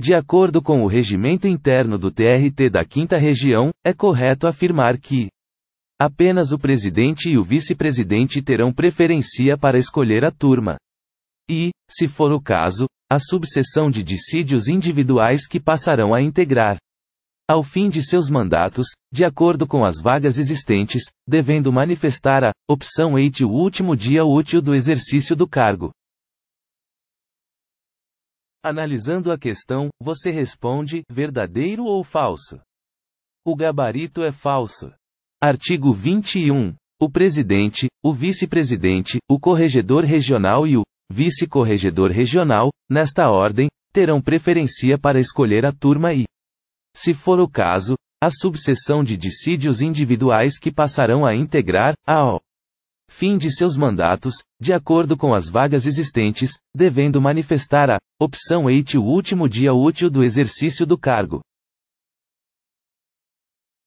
De acordo com o regimento interno do TRT da 5 Região, é correto afirmar que apenas o presidente e o vice-presidente terão preferência para escolher a turma. E, se for o caso, a subseção de dissídios individuais que passarão a integrar. Ao fim de seus mandatos, de acordo com as vagas existentes, devendo manifestar a opção 8 o último dia útil do exercício do cargo. Analisando a questão, você responde: verdadeiro ou falso? O gabarito é falso. Artigo 21. O presidente, o vice-presidente, o corregedor regional e o vice-corregedor regional, nesta ordem, terão preferência para escolher a turma e, se for o caso, a subseção de dissídios individuais que passarão a integrar, a O fim de seus mandatos, de acordo com as vagas existentes, devendo manifestar a opção 8 o último dia útil do exercício do cargo.